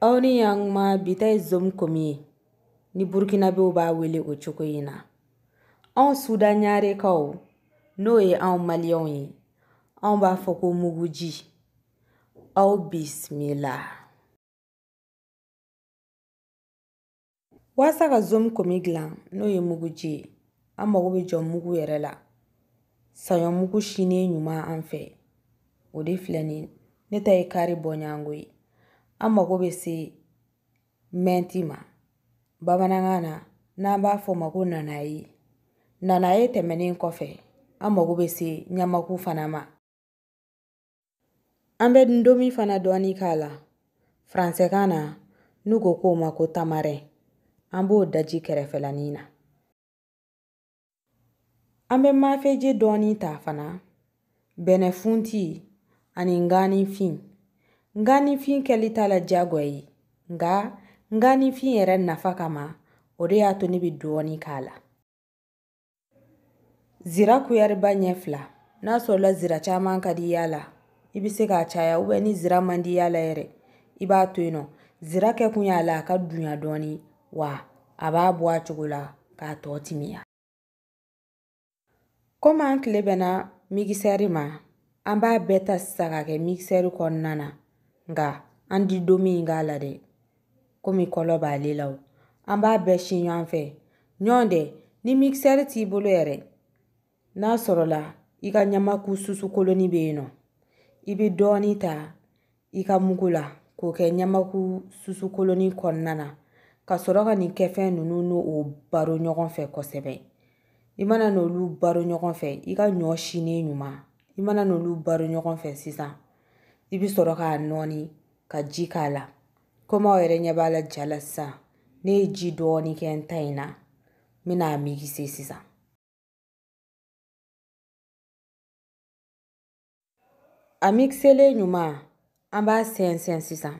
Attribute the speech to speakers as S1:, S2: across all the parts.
S1: aw ni yaŋma bita e ye zomkomye ni burkinabew b'a wele o cogo in na anw sudanɲarekaw n'o ye anw maliyɛnw ye anw b'a fɔ ko muguji aw bisimila waasa ka zomkomi dilan n'o ye muguji ye an mago bɛ jɔ mugu yɛrɛ la saɲɔmugu sinen ɲuman an fɛ o de filɛ ni ne ta ye kari bɔɲango ye an mago bɛ se mɛnti ma bamanankan na n'an b'a fɔ ma ko nanaye nanaye tɛmɛnen kɔfɛ an mago bɛ se ɲamaku fana ma an bɛ ndomi fana dɔɔni k'a la faransɛkan na n'u ko k'o ma ko tamarɛ an b'o daji kɛrɛfɛlanin na an bɛ mafeji dɔɔni ta fana bɛnɛfunti ani ganifin N ganifin kɛli t'a la diyagoya ye nka n ganifin yɛrɛ nafa kama o de y'a to ne bɛ dɔɔnin k'a la. Zira kuyariba ɲɛ fila n'a sɔrɔ la zira caman ka di i la i bɛ se k'a caya ni zira man di i la yɛrɛ i b'a to yen nɔ zira kɛ kun y'a la a ka dunya dɔɔnin wa a b'a bɔ a cogo la k'a tɔ timiya. Komi an tile bɛnna mikisɛri ma an b'a bɛɛ ta sisan k'a kɛ mikisɛri kɔnɔna na nga an ti don min k'a la dɛ komi kɔlɔ b'ale la o an b'a bɛɛ si ɲɔgɔn fɛ ɲɔn ni mikseri t'i bolo yɛrɛ n'a sɔrɔla i ka ɲamaku susu kolon bɛ yen nɔ i bɛ dɔɔnin ta i ka mugu la k'o kɛ ɲamaku susu kolon kɔnɔna na ka sɔrɔ ka nin kɛ fɛn ninnu n'o baro ɲɔgɔn fɛ kosɛbɛ i mana n'olu baro ɲɔgɔn fɛ i ka ɲɔ sinnen ɲuman i mana n'olu baro ɲɔgɔn fɛ sisan i bi sɔrɔ k'a nɔɔni ka ji k'a la komi yɛrɛ ɲɛ b'a la ja la sisan ne ye ji dɔɔni kɛ n ta yi na mena a migise sisan a mikisele ɲuman an b'a sɛnsɛn sisan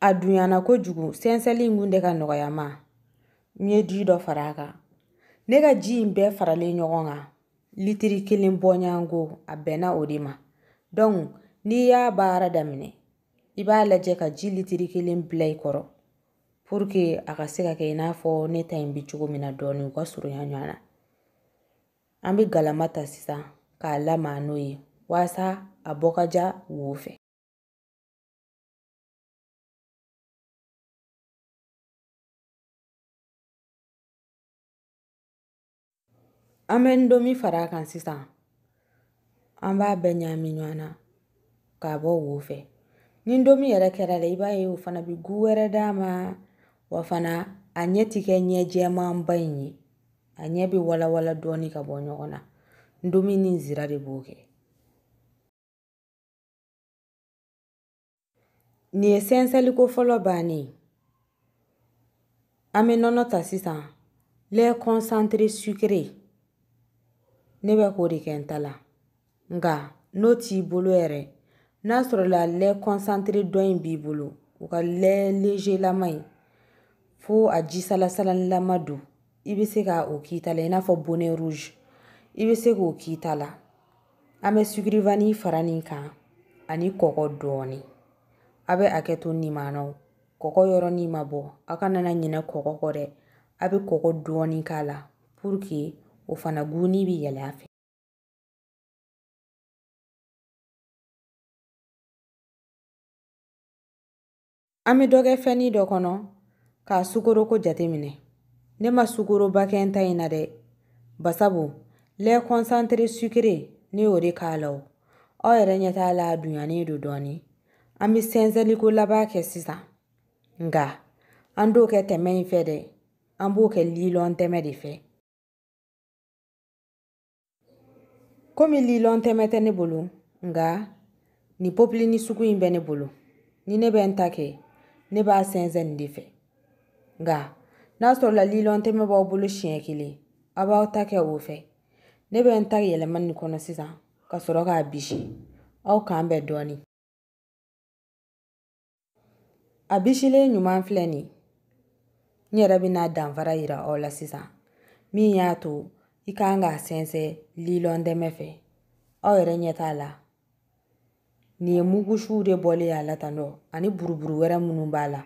S1: a dunyana kojugu sɛnsɛli kun tɛ ka nɔgɔyama n ye di dɔ fara a kan ne ka ji in bɛɛ faralen ɲɔgɔn kan litiri kelen bɔɲango a bɛnna o de ma n'i y'a baara daminɛ i b'a lajɛ ka ji litiri kelen bila i kɔrɔ a ka se ka kɛ i n'a fɔ ne ta in bɛ cogo min na dɔɔnin u ka surunya ɲɔgɔn na an bɛ galama ta sisan k'a lamaga n'o ye waasa a bɔ ka ja wo fɛ An bɛ ndomi fara a kan sisan an b'a bɛɛ ɲagami ɲɔgɔn na k'a bɔ wo fɛ ni ndomi yɛrɛ kɛra la i b'a ye o fana bɛ gu wɛrɛ d'a ma wa fana a ɲɛ ti kɛ ɲɛ jɛmanba in ye a ɲɛ bɛ walawala dɔɔni ka bɔ ɲɔgɔn na ndomi ni zira de b'o kɛ nin ye sɛnsɛnliko fɔlɔ bannen ye an bɛ nɔnɔ ta sisan lɛ kɔnsantere sukere ne bɛ k'o de kɛ n ta la nka n'o t'i bolo yɛrɛ n'a sɔrɔ la lɛ kɔnsantere dɔ in b'i bolo o ka lɛ lama in fo a ji salasalanilama don i bɛ se ka o k'i ta la i n'a fɔ bonnet rouge i bɛ se k'o k'i ta la an bɛ sugurifani fara nin kan ani kɔkɔ dɔɔnin a bɛ hakɛ to nimanaw kɔkɔ yɔrɔnin ma bɔ a kana na ɲinɛ kɔkɔ kɔ dɛ a bɛ kɔkɔ dɔɔnin k'a la o fana gulonnen bɛ yɛlɛ a fɛ an bɛ dɔ kɛ fɛnni dɔ kɔnɔ k'a sukoroko jateminɛ ne ma sukoroba kɛ n ta in na dɛ basabu lɛ kɔnsantere sukere ne y'o de k'a la o aw yɛrɛ ɲɛ t'a la a dunyanen don dɔɔnin an bɛ sɛnsɛnliko laban kɛ sisan nka an t'o kɛ tɛmɛ in fɛ dɛ an b'o kɛ lilɔn de fɛ Komi lii lɔntɛmɛ tɛ ne bolo nka nin ni sugu in bɛ ne bolo. Ni ne bɛ n ta kɛ, ne b'a sɛnsɛn nin de fɛ nka n'a sɔrɔla lii lɔntɛmɛ b'aw bolo siɲɛ kelen, a b'aw ta kɛ o fɛ. Ne bɛ n ta yɛlɛma nin kɔnɔ sisan ka sɔrɔ k'a bisi. Aw k'an bɛn dɔɔnin. A bisilen ɲuman filɛ nin n yɛrɛ bɛ danfara yira aw la sisan min y'a to I kan k'a sɛnsɛn lilɔn tɛmɛ fɛ aw yɛrɛ ɲɛ t'a la nin ye de bɔlen a la ani buruburu wɛrɛ munu b'a la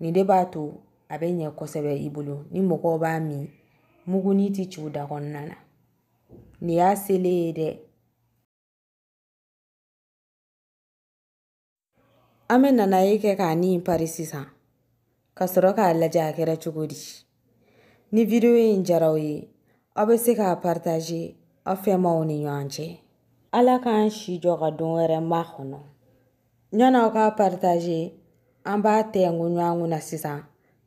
S1: nin de b'a to a bɛ ɲɛ ni moko b'a mi muguni ti ci da kɔnɔna na nin y'a ye dɛ an nanaye kɛ k'a ni pari sisa kasoro k'a lajɛ a di ni video jara ye aw bɛ se k'a paritaze aw fɛnmaw ni ɲɔgɔn cɛ ala k'an si jɔ ka don wɛrɛ ma kɔnɔ ɲan'aw k'a paritaze an b'a tɛngu ɲɔgɔn na sisan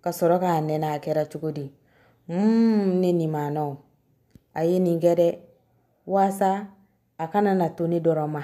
S1: ka sɔrɔ k'a nɛnɛ a kɛra cogo di mm, ne nimanaw a ye nin kɛ dɛ waasa a kana na to ne dɔrɔn ma